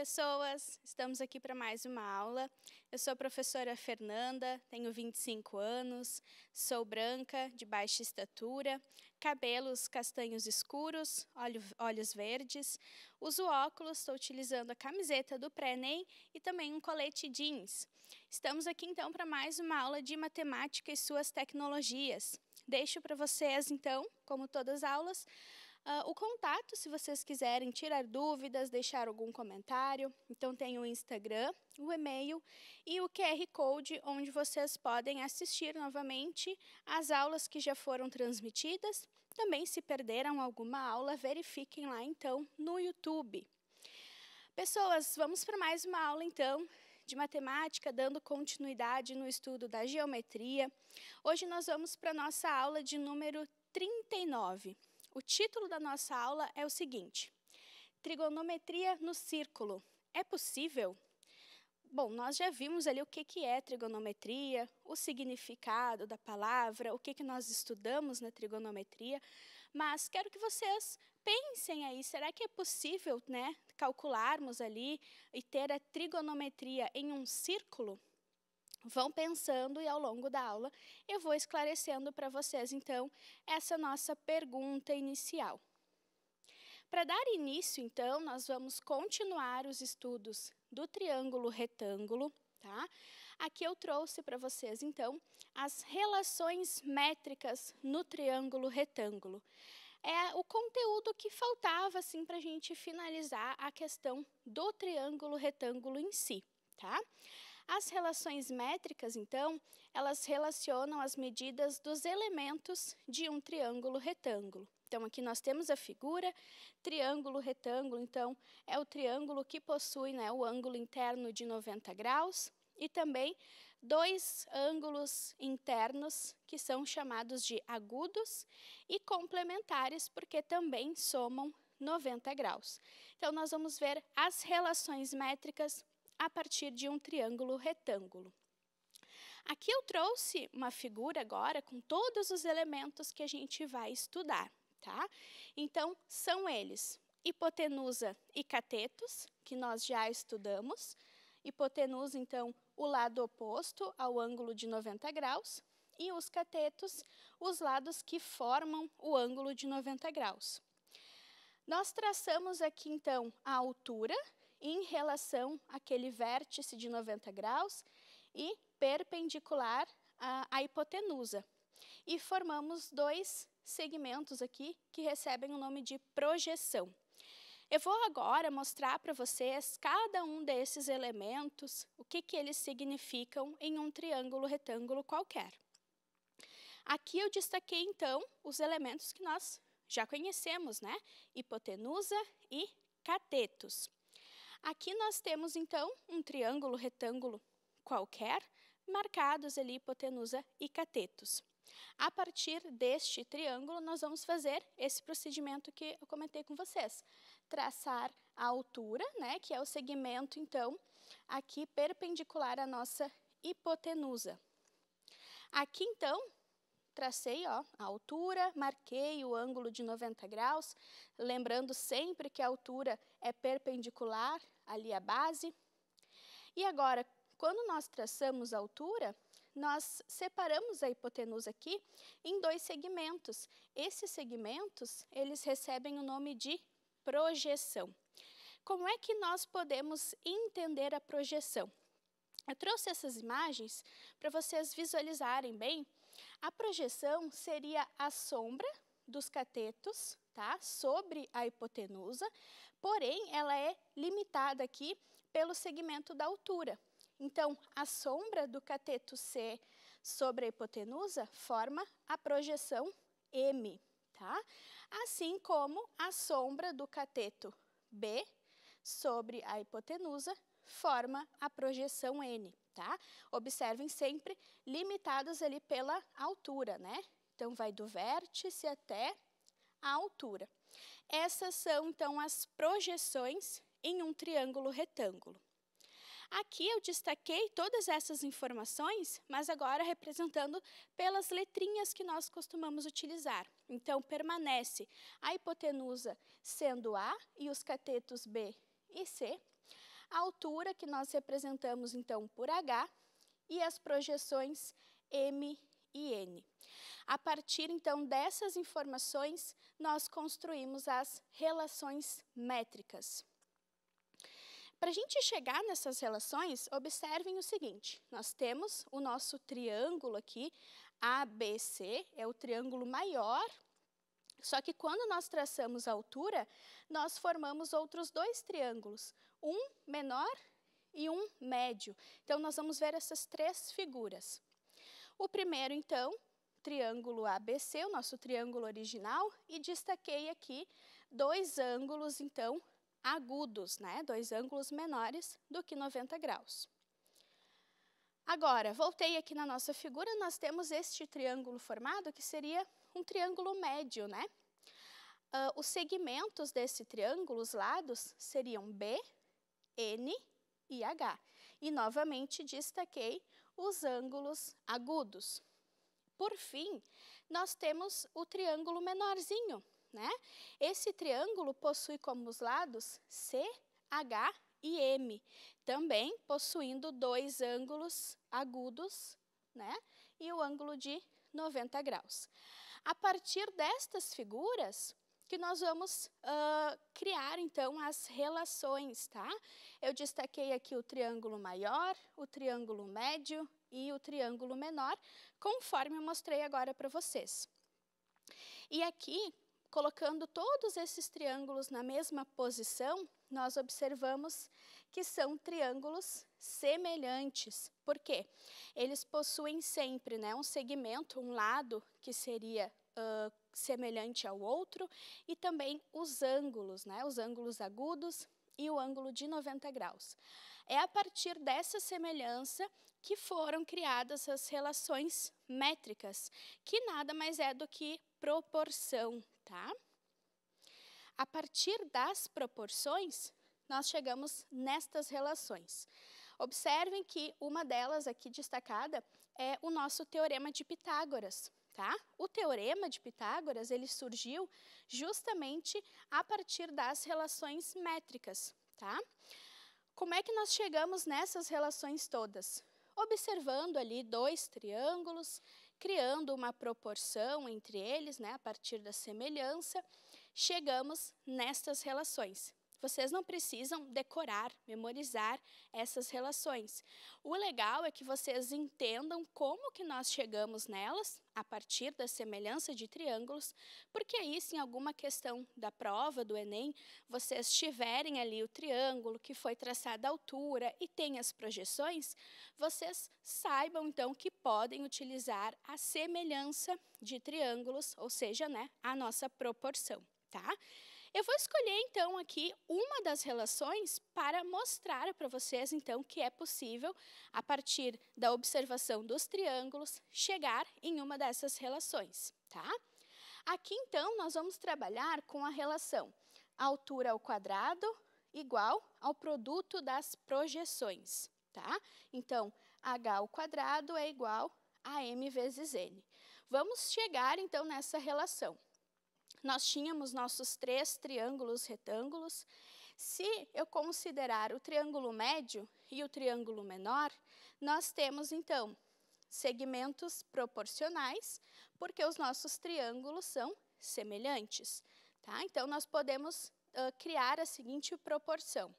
pessoas, estamos aqui para mais uma aula. Eu sou a professora Fernanda, tenho 25 anos, sou branca, de baixa estatura, cabelos castanhos escuros, olho, olhos verdes, uso óculos, estou utilizando a camiseta do pré-ENEM e também um colete jeans. Estamos aqui então para mais uma aula de matemática e suas tecnologias. Deixo para vocês então, como todas as aulas, Uh, o contato, se vocês quiserem tirar dúvidas, deixar algum comentário. Então, tem o Instagram, o e-mail e o QR Code, onde vocês podem assistir novamente as aulas que já foram transmitidas. Também, se perderam alguma aula, verifiquem lá então no YouTube. Pessoas, vamos para mais uma aula então de matemática, dando continuidade no estudo da geometria. Hoje nós vamos para a nossa aula de número 39. O título da nossa aula é o seguinte: Trigonometria no círculo. É possível? Bom, nós já vimos ali o que, é trigonometria, o significado da palavra, o que, que nós estudamos na trigonometria, mas quero que vocês pensem aí, será que é possível né, calcularmos ali e ter a trigonometria em um círculo? vão pensando e ao longo da aula eu vou esclarecendo para vocês, então, essa nossa pergunta inicial. Para dar início, então, nós vamos continuar os estudos do triângulo retângulo, tá? Aqui eu trouxe para vocês, então, as relações métricas no triângulo retângulo. É o conteúdo que faltava, assim, para a gente finalizar a questão do triângulo retângulo em si, tá? As relações métricas, então, elas relacionam as medidas dos elementos de um triângulo retângulo. Então, aqui nós temos a figura, triângulo, retângulo, então, é o triângulo que possui né, o ângulo interno de 90 graus e também dois ângulos internos que são chamados de agudos e complementares, porque também somam 90 graus. Então, nós vamos ver as relações métricas a partir de um triângulo retângulo. Aqui eu trouxe uma figura agora com todos os elementos que a gente vai estudar, tá? Então, são eles hipotenusa e catetos, que nós já estudamos. Hipotenusa, então, o lado oposto ao ângulo de 90 graus, e os catetos, os lados que formam o ângulo de 90 graus. Nós traçamos aqui, então, a altura em relação àquele vértice de 90 graus e perpendicular à, à hipotenusa. E formamos dois segmentos aqui que recebem o nome de projeção. Eu vou agora mostrar para vocês cada um desses elementos, o que, que eles significam em um triângulo retângulo qualquer. Aqui eu destaquei, então, os elementos que nós já conhecemos, né? Hipotenusa e catetos. Aqui nós temos, então, um triângulo retângulo qualquer, marcados ali hipotenusa e catetos. A partir deste triângulo, nós vamos fazer esse procedimento que eu comentei com vocês. Traçar a altura, né, que é o segmento, então, aqui perpendicular à nossa hipotenusa. Aqui, então, tracei ó, a altura, marquei o ângulo de 90 graus, lembrando sempre que a altura é perpendicular ali à base. E agora, quando nós traçamos a altura, nós separamos a hipotenusa aqui em dois segmentos. Esses segmentos, eles recebem o nome de projeção. Como é que nós podemos entender a projeção? Eu trouxe essas imagens para vocês visualizarem bem. A projeção seria a sombra dos catetos, tá? Sobre a hipotenusa, porém ela é limitada aqui pelo segmento da altura. Então, a sombra do cateto C sobre a hipotenusa forma a projeção M, tá? Assim como a sombra do cateto B sobre a hipotenusa forma a projeção N, tá? Observem sempre limitados ali pela altura, né? Então, vai do vértice até a altura. Essas são, então, as projeções em um triângulo retângulo. Aqui eu destaquei todas essas informações, mas agora representando pelas letrinhas que nós costumamos utilizar. Então, permanece a hipotenusa sendo A e os catetos B e C, a altura que nós representamos, então, por H, e as projeções M e N. A partir, então, dessas informações, nós construímos as relações métricas. Para a gente chegar nessas relações, observem o seguinte: nós temos o nosso triângulo aqui, ABC, é o triângulo maior só que quando nós traçamos a altura, nós formamos outros dois triângulos, um menor e um médio. Então, nós vamos ver essas três figuras. O primeiro, então, triângulo ABC, o nosso triângulo original, e destaquei aqui dois ângulos, então, agudos, né? dois ângulos menores do que 90 graus. Agora, voltei aqui na nossa figura, nós temos este triângulo formado que seria um triângulo médio, né? Uh, os segmentos desse triângulo, os lados, seriam B, N e H. E, novamente, destaquei os ângulos agudos. Por fim, nós temos o triângulo menorzinho, né? Esse triângulo possui como os lados C, H e M, também possuindo dois ângulos agudos, né? E o ângulo de 90 graus a partir destas figuras que nós vamos uh, criar, então, as relações, tá? Eu destaquei aqui o triângulo maior, o triângulo médio e o triângulo menor, conforme eu mostrei agora para vocês. E aqui, colocando todos esses triângulos na mesma posição, nós observamos que são triângulos semelhantes. Por quê? Eles possuem sempre né, um segmento, um lado que seria uh, semelhante ao outro e também os ângulos, né, os ângulos agudos e o ângulo de 90 graus. É a partir dessa semelhança que foram criadas as relações métricas, que nada mais é do que proporção, tá? a partir das proporções, nós chegamos nestas relações. Observem que uma delas aqui destacada é o nosso teorema de Pitágoras. Tá? O teorema de Pitágoras ele surgiu justamente a partir das relações métricas. Tá? Como é que nós chegamos nessas relações todas? Observando ali dois triângulos, criando uma proporção entre eles, né, a partir da semelhança, chegamos nestas relações. Vocês não precisam decorar, memorizar essas relações. O legal é que vocês entendam como que nós chegamos nelas a partir da semelhança de triângulos, porque aí se em alguma questão da prova do ENEM, vocês tiverem ali o triângulo que foi traçado à altura e tem as projeções, vocês saibam então que podem utilizar a semelhança de triângulos, ou seja, né, a nossa proporção tá? Eu vou escolher, então, aqui uma das relações para mostrar para vocês, então, que é possível, a partir da observação dos triângulos, chegar em uma dessas relações, tá? Aqui, então, nós vamos trabalhar com a relação altura ao quadrado igual ao produto das projeções, tá? Então, h ao quadrado é igual a m vezes n. Vamos chegar, então, nessa relação nós tínhamos nossos três triângulos retângulos. Se eu considerar o triângulo médio e o triângulo menor, nós temos então segmentos proporcionais, porque os nossos triângulos são semelhantes. Tá? Então, nós podemos uh, criar a seguinte proporção.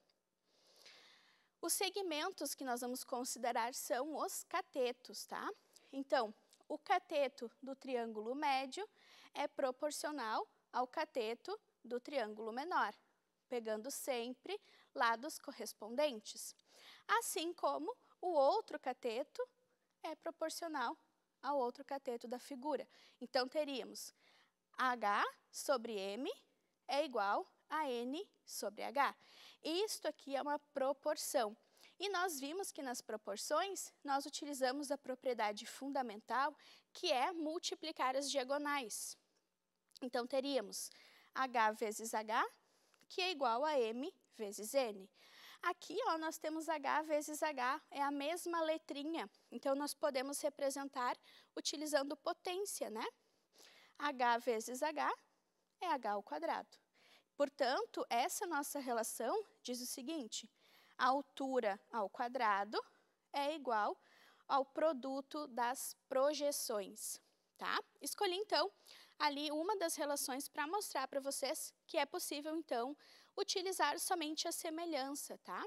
Os segmentos que nós vamos considerar são os catetos. Tá? Então, o cateto do triângulo médio é proporcional ao cateto do triângulo menor, pegando sempre lados correspondentes. Assim como o outro cateto é proporcional ao outro cateto da figura. Então, teríamos H sobre M é igual a N sobre H. Isto aqui é uma proporção. E nós vimos que nas proporções nós utilizamos a propriedade fundamental, que é multiplicar as diagonais. Então teríamos h vezes h, que é igual a m vezes n. Aqui, ó, nós temos h vezes h, é a mesma letrinha. Então, nós podemos representar utilizando potência, né? h vezes h é h ao quadrado. Portanto, essa nossa relação diz o seguinte, a altura ao quadrado é igual ao produto das projeções, tá? Escolhi, então, ali uma das relações para mostrar para vocês que é possível, então, utilizar somente a semelhança, tá?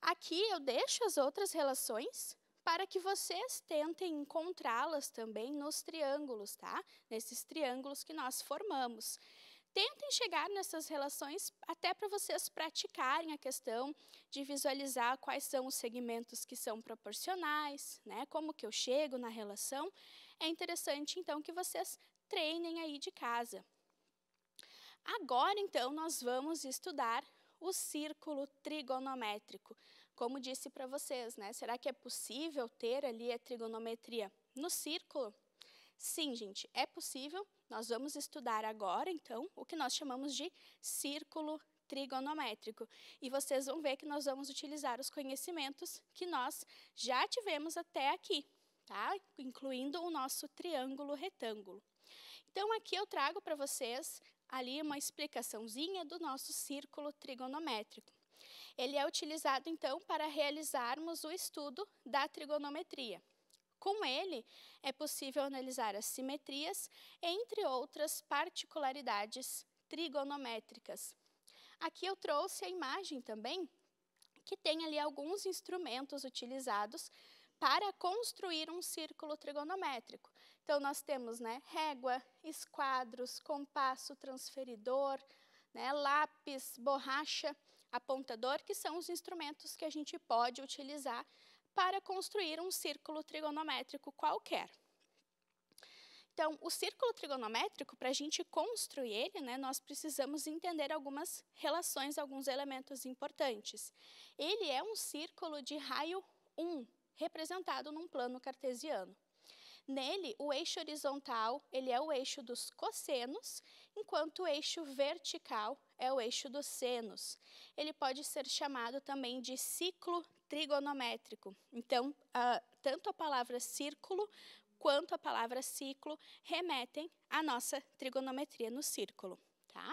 Aqui eu deixo as outras relações para que vocês tentem encontrá-las também nos triângulos, tá? Nesses triângulos que nós formamos tentem chegar nessas relações até para vocês praticarem a questão de visualizar quais são os segmentos que são proporcionais, né? Como que eu chego na relação? É interessante então que vocês treinem aí de casa. Agora então nós vamos estudar o círculo trigonométrico. Como disse para vocês, né? Será que é possível ter ali a trigonometria no círculo? Sim, gente, é possível nós vamos estudar agora, então, o que nós chamamos de círculo trigonométrico. E vocês vão ver que nós vamos utilizar os conhecimentos que nós já tivemos até aqui, tá? Incluindo o nosso triângulo retângulo. Então, aqui eu trago para vocês ali uma explicaçãozinha do nosso círculo trigonométrico. Ele é utilizado, então, para realizarmos o estudo da trigonometria. Com ele, é possível analisar as simetrias, entre outras particularidades trigonométricas. Aqui eu trouxe a imagem também, que tem ali alguns instrumentos utilizados para construir um círculo trigonométrico. Então, nós temos né, régua, esquadros, compasso, transferidor, né, lápis, borracha, apontador, que são os instrumentos que a gente pode utilizar para construir um círculo trigonométrico qualquer. Então, o círculo trigonométrico, para a gente construir ele, né, nós precisamos entender algumas relações, alguns elementos importantes. Ele é um círculo de raio 1, representado num plano cartesiano. Nele, o eixo horizontal ele é o eixo dos cossenos, enquanto o eixo vertical é o eixo dos senos. Ele pode ser chamado também de ciclo trigonométrico. Então, uh, tanto a palavra círculo quanto a palavra ciclo remetem à nossa trigonometria no círculo. Tá?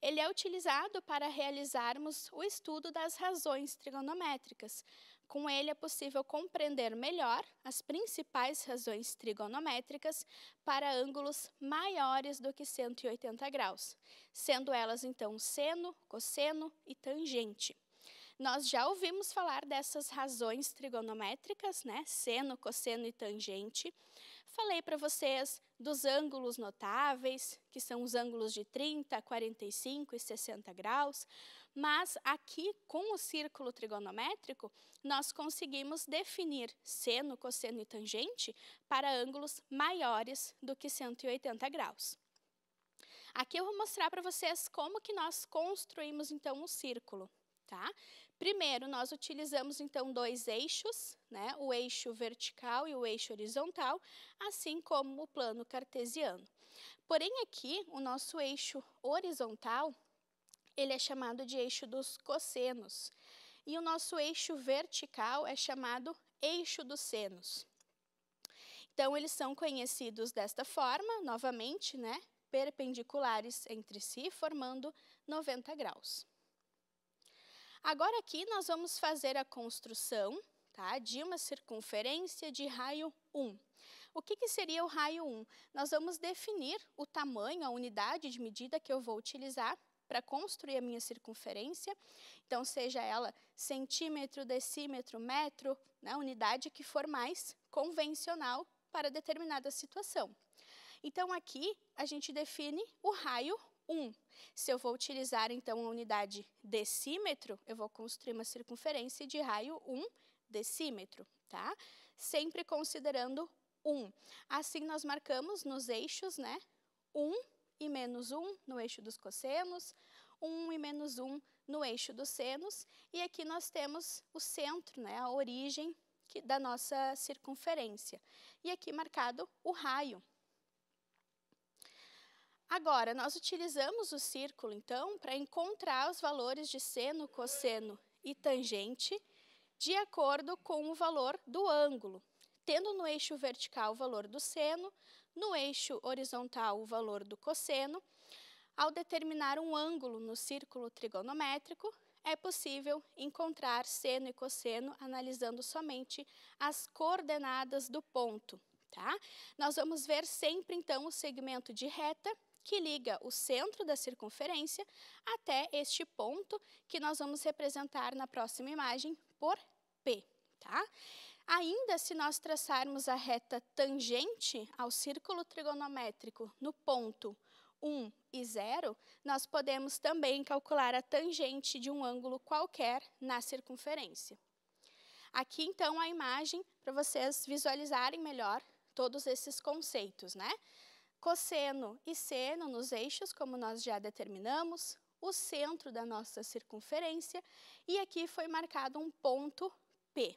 Ele é utilizado para realizarmos o estudo das razões trigonométricas, com ele é possível compreender melhor as principais razões trigonométricas para ângulos maiores do que 180 graus, sendo elas então seno, cosseno e tangente. Nós já ouvimos falar dessas razões trigonométricas, né? Seno, cosseno e tangente. Falei para vocês dos ângulos notáveis, que são os ângulos de 30, 45 e 60 graus mas aqui, com o círculo trigonométrico, nós conseguimos definir seno, cosseno e tangente para ângulos maiores do que 180 graus. Aqui eu vou mostrar para vocês como que nós construímos, então, um círculo. Tá? Primeiro, nós utilizamos, então, dois eixos, né? o eixo vertical e o eixo horizontal, assim como o plano cartesiano. Porém, aqui, o nosso eixo horizontal ele é chamado de eixo dos cossenos. E o nosso eixo vertical é chamado eixo dos senos. Então, eles são conhecidos desta forma, novamente, né? Perpendiculares entre si, formando 90 graus. Agora, aqui nós vamos fazer a construção tá, de uma circunferência de raio 1. O que, que seria o raio 1? Nós vamos definir o tamanho, a unidade de medida que eu vou utilizar para construir a minha circunferência. Então, seja ela centímetro, decímetro, metro, né, unidade que for mais convencional para determinada situação. Então, aqui a gente define o raio 1. Se eu vou utilizar, então, a unidade decímetro, eu vou construir uma circunferência de raio 1 decímetro, tá? Sempre considerando 1. Assim, nós marcamos nos eixos, né? 1 e menos 1 no eixo dos cossenos, 1 e menos 1 no eixo dos senos, e aqui nós temos o centro, né, a origem que, da nossa circunferência. E aqui marcado o raio. Agora, nós utilizamos o círculo, então, para encontrar os valores de seno, cosseno e tangente de acordo com o valor do ângulo, tendo no eixo vertical o valor do seno, no eixo horizontal o valor do cosseno. Ao determinar um ângulo no círculo trigonométrico, é possível encontrar seno e cosseno analisando somente as coordenadas do ponto. Tá? Nós vamos ver sempre, então, o segmento de reta que liga o centro da circunferência até este ponto que nós vamos representar na próxima imagem por P. Tá? Ainda se nós traçarmos a reta tangente ao círculo trigonométrico no ponto 1 e 0, nós podemos também calcular a tangente de um ângulo qualquer na circunferência. Aqui, então, a imagem para vocês visualizarem melhor todos esses conceitos, né? Cosseno e seno nos eixos, como nós já determinamos, o centro da nossa circunferência, e aqui foi marcado um ponto P.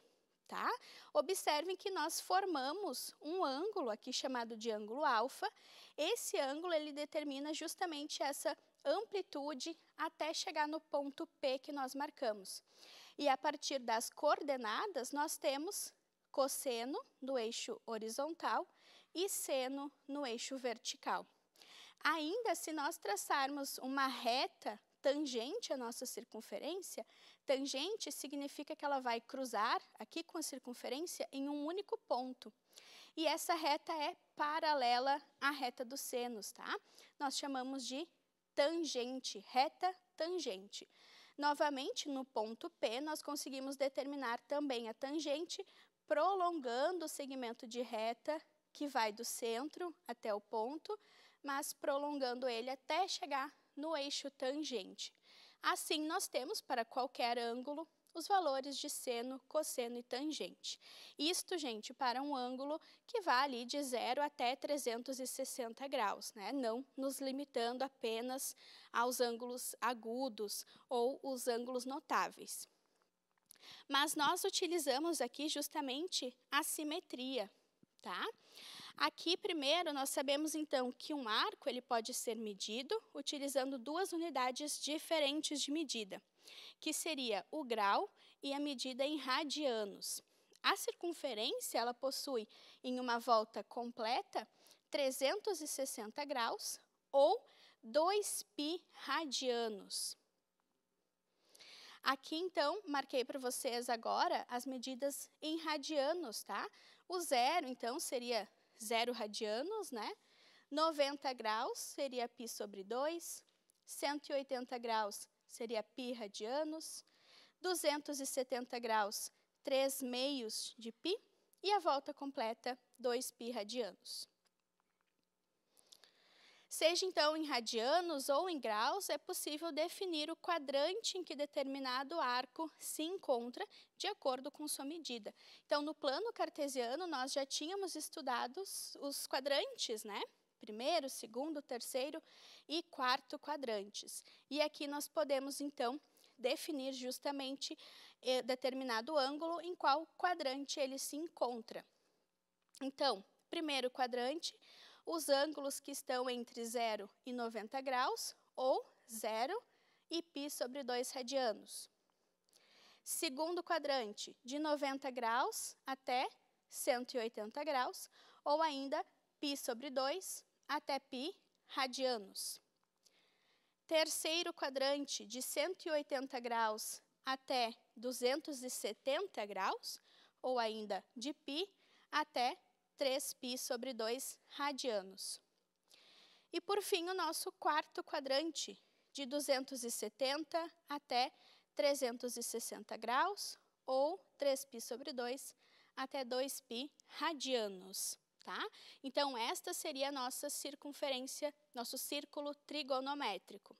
Tá? Observem que nós formamos um ângulo aqui chamado de ângulo alfa. Esse ângulo ele determina justamente essa amplitude até chegar no ponto P que nós marcamos. E a partir das coordenadas nós temos cosseno no eixo horizontal e seno no eixo vertical. Ainda se nós traçarmos uma reta tangente à nossa circunferência, tangente significa que ela vai cruzar aqui com a circunferência em um único ponto. E essa reta é paralela à reta dos senos, tá? Nós chamamos de tangente, reta tangente. Novamente, no ponto P, nós conseguimos determinar também a tangente prolongando o segmento de reta que vai do centro até o ponto, mas prolongando ele até chegar no eixo tangente. Assim, nós temos para qualquer ângulo os valores de seno, cosseno e tangente. Isto, gente, para um ângulo que vá ali de 0 até 360 graus, né? não nos limitando apenas aos ângulos agudos ou os ângulos notáveis. Mas nós utilizamos aqui justamente a simetria, tá? Aqui, primeiro, nós sabemos então que um arco ele pode ser medido utilizando duas unidades diferentes de medida, que seria o grau e a medida em radianos. A circunferência ela possui, em uma volta completa, 360 graus ou 2 pi radianos. Aqui, então, marquei para vocês agora as medidas em radianos, tá? O zero, então, seria 0 radianos, né? 90 graus seria π sobre 2, 180 graus seria π radianos, 270 graus, 3 meios de π, e a volta completa, 2π radianos. Seja então em radianos ou em graus, é possível definir o quadrante em que determinado arco se encontra de acordo com sua medida. Então, no plano cartesiano, nós já tínhamos estudado os quadrantes, né? Primeiro, segundo, terceiro e quarto quadrantes. E aqui nós podemos, então, definir justamente eh, determinado ângulo em qual quadrante ele se encontra. Então, primeiro quadrante os ângulos que estão entre 0 e 90 graus, ou 0 e π sobre 2 radianos. Segundo quadrante, de 90 graus até 180 graus, ou ainda π sobre 2 até π radianos. Terceiro quadrante, de 180 graus até 270 graus, ou ainda de π até 3π sobre 2 radianos. E por fim, o nosso quarto quadrante, de 270 até 360 graus, ou 3π sobre 2 até 2π radianos. Tá? Então, esta seria a nossa circunferência, nosso círculo trigonométrico.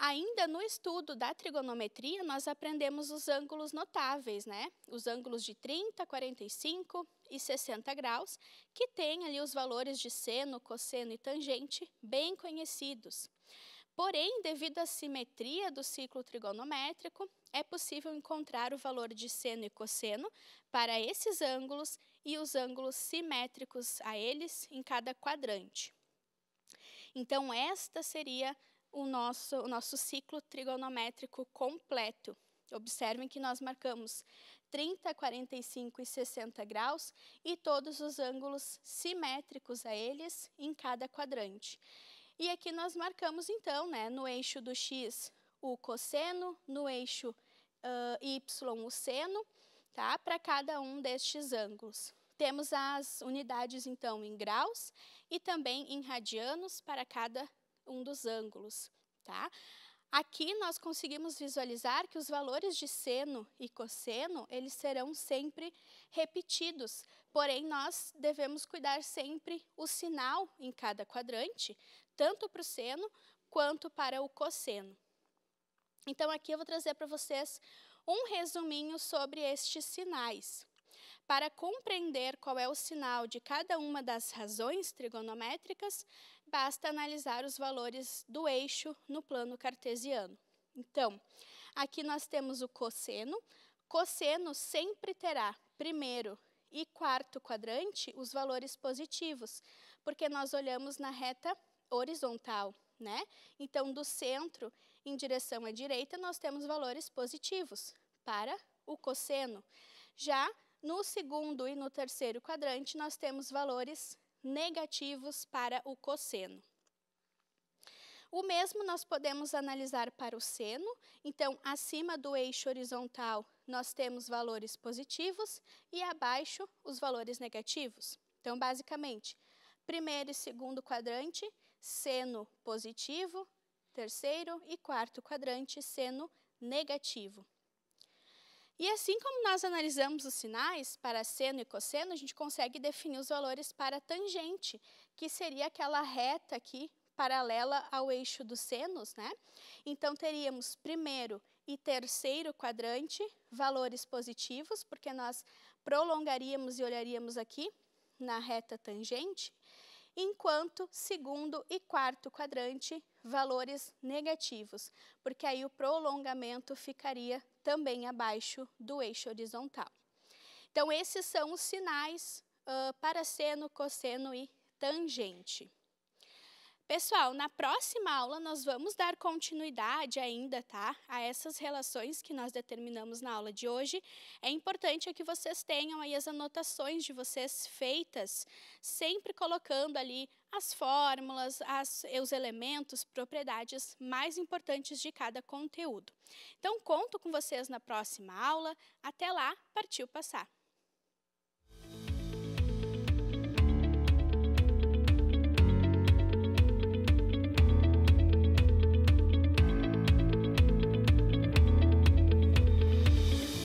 Ainda no estudo da trigonometria, nós aprendemos os ângulos notáveis, né? Os ângulos de 30, 45 e 60 graus, que têm ali os valores de seno, cosseno e tangente bem conhecidos. Porém, devido à simetria do ciclo trigonométrico, é possível encontrar o valor de seno e cosseno para esses ângulos e os ângulos simétricos a eles em cada quadrante. Então, esta seria o nosso, o nosso ciclo trigonométrico completo. Observem que nós marcamos 30, 45 e 60 graus e todos os ângulos simétricos a eles em cada quadrante. E aqui nós marcamos, então, né, no eixo do x o cosseno, no eixo uh, y o seno, tá, para cada um destes ângulos. Temos as unidades, então, em graus e também em radianos para cada um dos ângulos. Tá? Aqui nós conseguimos visualizar que os valores de seno e cosseno, eles serão sempre repetidos. Porém, nós devemos cuidar sempre o sinal em cada quadrante, tanto para o seno quanto para o cosseno. Então, aqui eu vou trazer para vocês um resuminho sobre estes sinais. Para compreender qual é o sinal de cada uma das razões trigonométricas, basta analisar os valores do eixo no plano cartesiano. Então, aqui nós temos o cosseno. Cosseno sempre terá primeiro e quarto quadrante os valores positivos, porque nós olhamos na reta horizontal, né? Então, do centro em direção à direita, nós temos valores positivos para o cosseno. Já no segundo e no terceiro quadrante, nós temos valores negativos para o cosseno. O mesmo nós podemos analisar para o seno. Então, acima do eixo horizontal, nós temos valores positivos e abaixo, os valores negativos. Então, basicamente, primeiro e segundo quadrante, seno positivo, terceiro e quarto quadrante, seno negativo. E assim como nós analisamos os sinais para seno e cosseno, a gente consegue definir os valores para tangente, que seria aquela reta aqui paralela ao eixo dos senos, né? Então teríamos primeiro e terceiro quadrante valores positivos, porque nós prolongaríamos e olharíamos aqui na reta tangente, enquanto segundo e quarto quadrante, valores negativos, porque aí o prolongamento ficaria também abaixo do eixo horizontal. Então, esses são os sinais uh, para seno, cosseno e tangente. Pessoal, na próxima aula nós vamos dar continuidade ainda, tá? A essas relações que nós determinamos na aula de hoje. É importante é que vocês tenham aí as anotações de vocês feitas, sempre colocando ali as fórmulas, as, os elementos, propriedades mais importantes de cada conteúdo. Então, conto com vocês na próxima aula. Até lá, partiu passar!